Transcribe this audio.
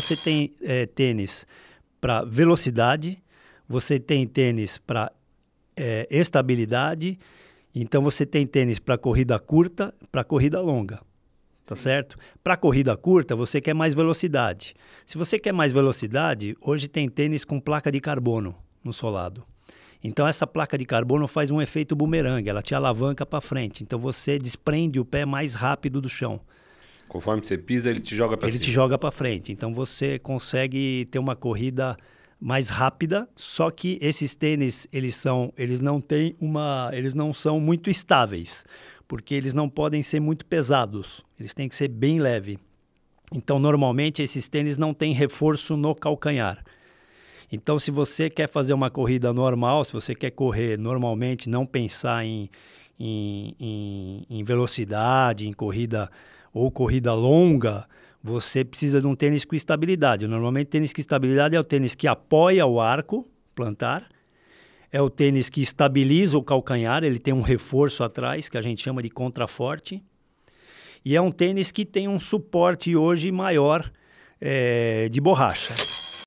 você tem é, tênis para velocidade, você tem tênis para é, estabilidade, então você tem tênis para corrida curta, para corrida longa. Tá Sim. certo? Para corrida curta, você quer mais velocidade. Se você quer mais velocidade, hoje tem tênis com placa de carbono no solado. Então essa placa de carbono faz um efeito bumerangue, ela te alavanca para frente. Então você desprende o pé mais rápido do chão. Conforme você pisa, ele te joga para Ele cima. te joga para frente. Então você consegue ter uma corrida mais rápida, só que esses tênis, eles são, eles não têm uma, eles não são muito estáveis, porque eles não podem ser muito pesados. Eles têm que ser bem leve. Então, normalmente esses tênis não têm reforço no calcanhar. Então, se você quer fazer uma corrida normal, se você quer correr normalmente, não pensar em, em, em velocidade, em corrida ou corrida longa, você precisa de um tênis com estabilidade. Normalmente, tênis com estabilidade é o tênis que apoia o arco plantar, é o tênis que estabiliza o calcanhar, ele tem um reforço atrás, que a gente chama de contraforte, e é um tênis que tem um suporte hoje maior é, de borracha.